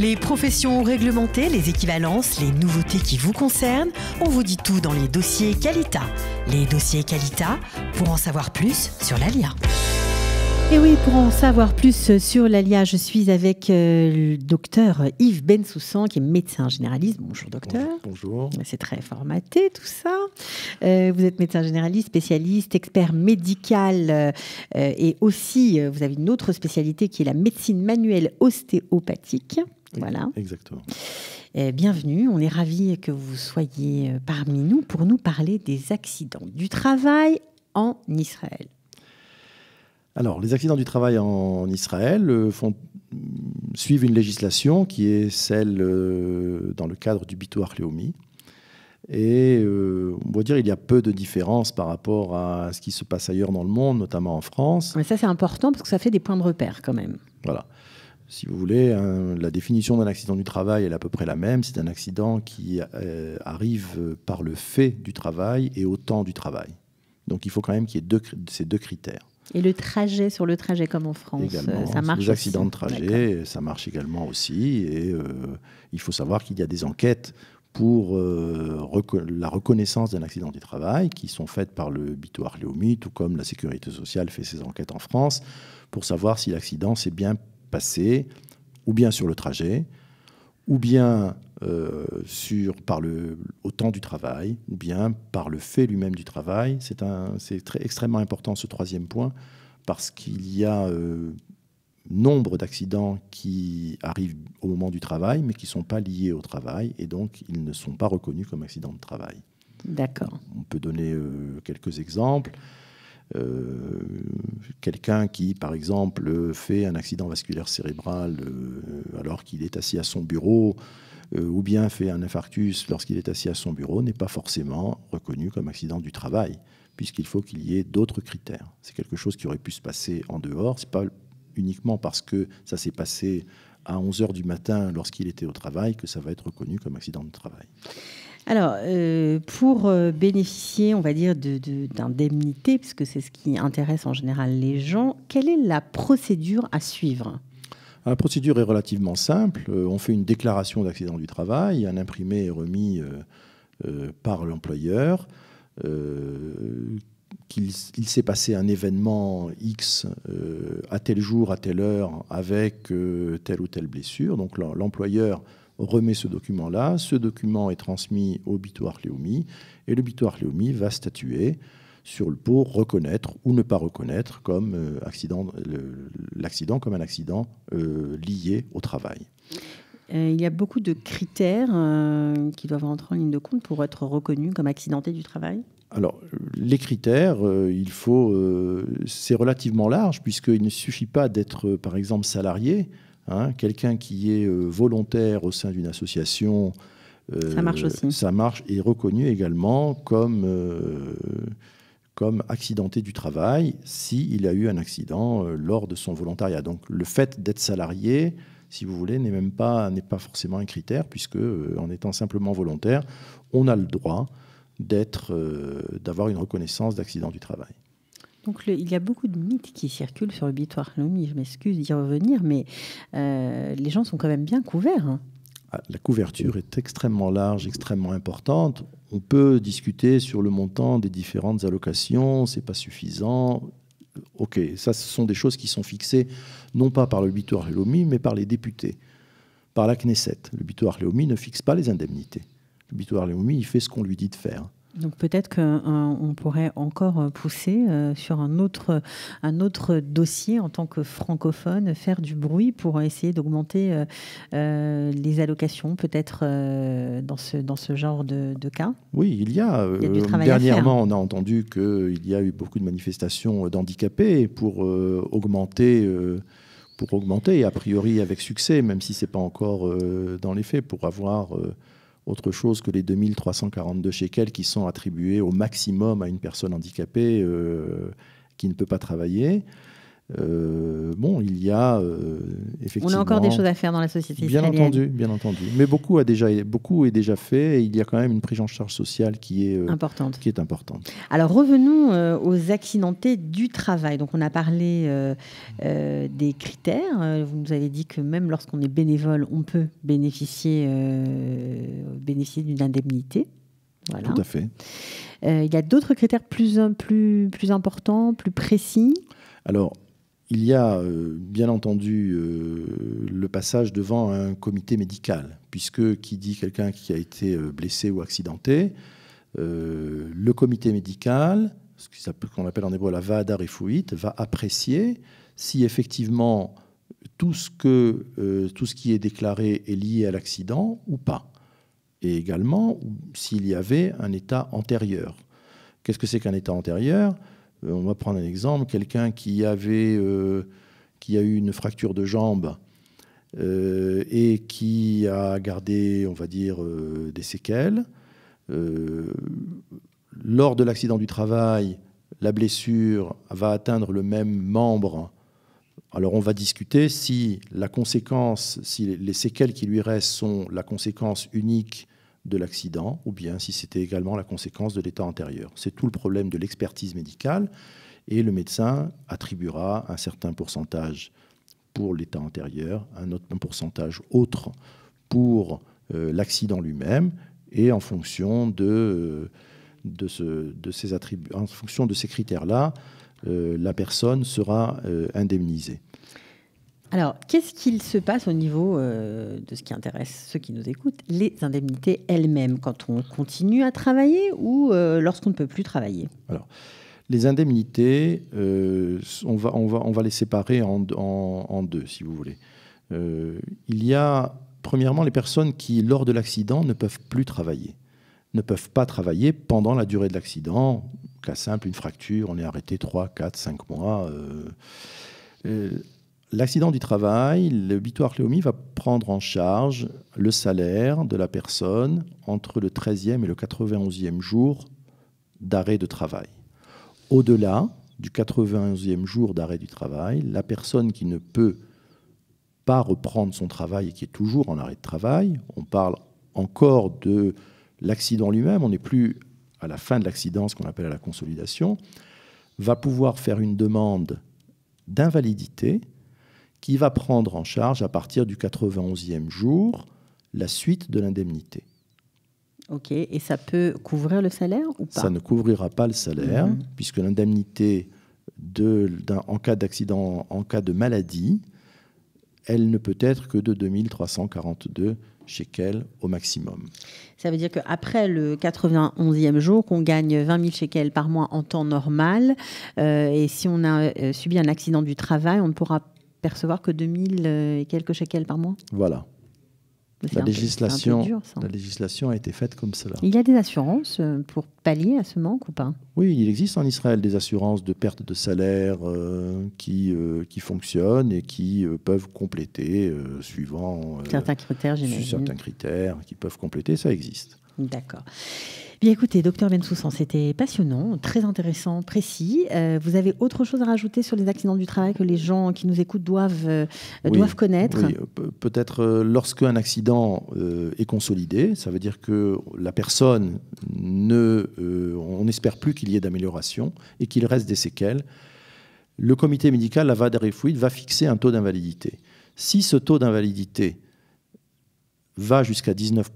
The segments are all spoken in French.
Les professions réglementées, les équivalences, les nouveautés qui vous concernent, on vous dit tout dans les dossiers Qualita. Les dossiers Qualita, pour en savoir plus sur l'ALIA. Et oui, pour en savoir plus sur l'ALIA, je suis avec euh, le docteur Yves Bensoussan, qui est médecin généraliste. Bonjour docteur. Bonjour. C'est très formaté tout ça. Euh, vous êtes médecin généraliste, spécialiste, expert médical euh, et aussi vous avez une autre spécialité qui est la médecine manuelle ostéopathique. Voilà. Exactement. Eh, bienvenue, on est ravis que vous soyez parmi nous pour nous parler des accidents du travail en Israël. Alors, les accidents du travail en Israël euh, font, suivent une législation qui est celle euh, dans le cadre du Bito Et euh, on va dire qu'il y a peu de différences par rapport à ce qui se passe ailleurs dans le monde, notamment en France. Mais ça, c'est important parce que ça fait des points de repère quand même. Voilà. Si vous voulez, hein, la définition d'un accident du travail est à peu près la même. C'est un accident qui arrive par le fait du travail et au temps du travail. Donc il faut quand même qu'il y ait ces deux critères. Et le trajet sur le trajet, comme en France, euh, ça marche Les accidents de trajet, ça marche également aussi. Et euh, il faut savoir qu'il y a des enquêtes pour euh, la reconnaissance d'un accident du travail qui sont faites par le Bito Arléomy, tout comme la Sécurité sociale fait ses enquêtes en France, pour savoir si l'accident s'est bien passé, ou bien sur le trajet, ou bien euh, par le, au temps du travail, ou bien par le fait lui-même du travail. C'est extrêmement important ce troisième point, parce qu'il y a euh, nombre d'accidents qui arrivent au moment du travail, mais qui ne sont pas liés au travail, et donc ils ne sont pas reconnus comme accidents de travail. D'accord. On peut donner euh, quelques exemples. quelqu'un qui, par exemple, fait un accident vasculaire cérébral alors qu'il est assis à son bureau, euh, ou bien fait un infarctus lorsqu'il est assis à son bureau n'est pas forcément reconnu comme accident du travail, puisqu'il faut qu'il y ait d'autres critères. C'est quelque chose qui aurait pu se passer en dehors, n'est pas uniquement parce que ça s'est passé à 11h du matin lorsqu'il était au travail que ça va être reconnu comme accident de travail. Alors, euh, pour euh, bénéficier, on va dire, d'indemnité, puisque c'est ce qui intéresse en général les gens, quelle est la procédure à suivre la procédure est relativement simple. Euh, on fait une déclaration d'accident du travail, un imprimé est remis euh, euh, par l'employeur. qu'il s'est passé un événement X à tel jour, à telle heure, avec telle ou telle blessure. Donc l'employeur remet ce document-là. Ce document est transmis au Bitoire Léomi et le Bitoire Léomi va statuer sur, pour reconnaître ou ne pas reconnaître comme euh, accident, l'accident comme un accident euh, lié au travail. Euh, il y a beaucoup de critères qui doivent rentrer en ligne de compte pour être reconnus comme accidenté du travail alors, les critères, il faut, c'est relativement large puisqu'il ne suffit pas d'être, par exemple, salarié. Hein. Quelqu'un qui est volontaire au sein d'une association, ça marche aussi. Ça marche et reconnu également comme comme accidenté du travail s'il a eu un accident euh, lors de son volontariat. Donc le fait d'être salarié, si vous voulez, n'est même pas, n'est pas forcément un critère, puisque euh, en étant simplement volontaire, on a le droit d'être, euh, d'avoir une reconnaissance d'accident du travail. Donc il y a beaucoup de mythes qui circulent sur le mais Je m'excuse d'y revenir, mais les gens sont quand même bien couverts. Hein. Ah, la couverture est extrêmement large, extrêmement importante. On peut discuter sur le montant des différentes allocations, c'est pas suffisant. Ok, ça, ce sont des choses qui sont fixées non pas par le Bitoir Léomi, mais par les députés, par la Knesset. Le Bitoir Léomi ne fixe pas les indemnités. Le Bitoir Léomi, il fait ce qu'on lui dit de faire. Donc peut-être qu'on euh, pourrait encore euh, pousser euh, sur un autre, un autre dossier en tant que francophone, faire du bruit pour essayer d'augmenter les allocations, peut-être dans, ce, dans ce genre de, cas. Oui, il y a. dernièrement, on a entendu qu'il y a eu beaucoup de manifestations d'handicapés pour augmenter pour augmenter, a priori avec succès, même si ce n'est pas encore dans les faits, pour avoir autre chose que les 2342 shekels qui sont attribués au maximum à une personne handicapée euh, qui ne peut pas travailler. Euh, bon, il y a effectivement. Euh, on a encore des choses à faire dans la société Bien entendu, bien entendu. Mais beaucoup a déjà, beaucoup est déjà fait et il y a quand même une prise en charge sociale qui est euh, importante. Qui est importante. Alors revenons aux accidentés du travail. Donc on a parlé des critères. Vous nous avez dit que même lorsqu'on est bénévole, on peut bénéficier bénéficier d'une indemnité. Voilà. Tout à fait. il y a d'autres critères plus, plus, plus importants, plus précis. Alors, il y a euh, bien entendu euh, le passage devant un comité médical, puisque qui dit quelqu'un qui a été euh, blessé ou accidenté, le comité médical, ce qu'on appelle en hébreu la vada va apprécier si effectivement tout ce, tout ce qui est déclaré est lié à l'accident ou pas, et également s'il y avait un état antérieur. Qu'est-ce que c'est qu'un état antérieur euh, on va prendre un exemple, quelqu'un qui avait euh, qui a eu une fracture de jambe euh, et qui a gardé, on va dire, des séquelles. lors de l'accident du travail, la blessure va atteindre le même membre. Alors on va discuter si la conséquence, si les séquelles qui lui restent sont la conséquence unique de l'accident ou bien si c'était également la conséquence de l'état antérieur. C'est tout le problème de l'expertise médicale et le médecin attribuera un certain pourcentage pour l'état antérieur, un autre pourcentage autre pour euh, l'accident lui-même et en fonction de, euh, ces en fonction de ces critères-là, euh, la personne sera indemnisée. Alors, qu'est-ce qu'il se passe au niveau euh, de ce qui intéresse ceux qui nous écoutent, les indemnités elles-mêmes, quand on continue à travailler ou euh, lorsqu'on ne peut plus travailler Alors, les indemnités, euh, on, va, on, va, les séparer en, deux, si vous voulez. il y a, premièrement, les personnes qui, lors de l'accident, ne peuvent plus travailler ne peuvent pas travailler pendant la durée de l'accident. Cas simple, une fracture, on est arrêté 3, 4, 5 mois l'accident du travail, le Bitoire Cléomi va prendre en charge le salaire de la personne entre le 13e et le 91e jour d'arrêt de travail. Au-delà du 91e jour d'arrêt du travail, la personne qui ne peut pas reprendre son travail et qui est toujours en arrêt de travail, on parle encore de l'accident lui-même, on n'est plus à la fin de l'accident, ce qu'on appelle à la consolidation, va pouvoir faire une demande d'invalidité qui va prendre en charge à partir du 91e jour la suite de l'indemnité. Ok, et ça peut couvrir le salaire ou pas Ça ne couvrira pas le salaire, mhm. puisque l'indemnité en cas d'accident, en cas de maladie, elle ne peut être que de 2342 shekels au maximum. Ça veut dire qu'après le 91e jour, qu'on gagne 20 000 shekels par mois en temps normal, euh, et si on a euh, subi un accident du travail, on ne pourra percevoir que 2000 euh, et quelques shekels par mois Voilà. Hein. La législation, a été faite comme cela. Il y a des assurances euh, pour pallier à ce manque ou pas Oui, il existe en Israël des assurances de perte de salaire euh, qui, qui fonctionnent et qui peuvent compléter suivant certains critères, Certains critères qui peuvent compléter, ça existe. D'accord. Bien écoutez, docteur Bensoussan, c'était passionnant, très intéressant, précis. Euh, vous avez autre chose à rajouter sur les accidents du travail que les gens qui nous écoutent doivent, euh, connaître oui. Euh, peut-être lorsqu'un lorsque un accident est consolidé, ça veut dire que la personne ne, on n'espère plus qu'il y ait d'amélioration et qu'il reste des séquelles. Le comité médical, la VADREFUID va fixer un taux d'invalidité. Si ce taux d'invalidité va jusqu'à 19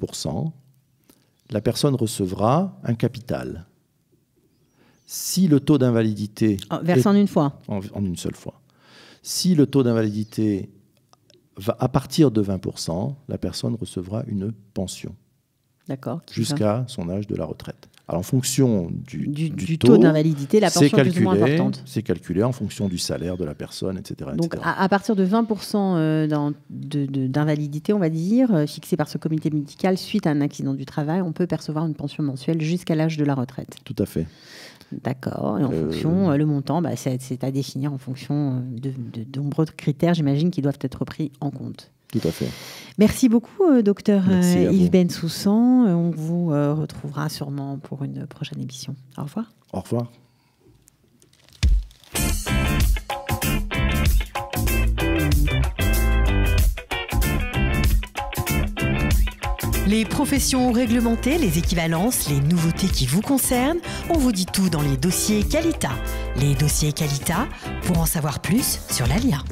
la personne recevra un capital. Si le taux d'invalidité... En versant une fois. En, en, une seule fois. Si le taux d'invalidité va à partir de 20%, la personne recevra une pension. D'accord. Jusqu'à son âge de la retraite. Alors, en fonction du, taux, d'invalidité, la pension est plus importante. C'est calculé en fonction du salaire de la personne, etc. Donc, À, partir de 20% euh, d'invalidité, on va dire, euh, fixée par ce comité médical suite à un accident du travail, on peut percevoir une pension mensuelle jusqu'à l'âge de la retraite. Tout à fait. D'accord. Et en euh, fonction, le montant, bah, c'est à définir en fonction de nombreux critères, j'imagine, qui doivent être pris en compte. Merci beaucoup, euh, docteur euh, yves Soussan. Euh, on vous retrouvera sûrement pour une prochaine émission. Au revoir. Au revoir. Les professions réglementées, les équivalences, les nouveautés qui vous concernent, on vous dit tout dans les dossiers Qualita. Les dossiers Qualita pour en savoir plus sur la l'ALIA.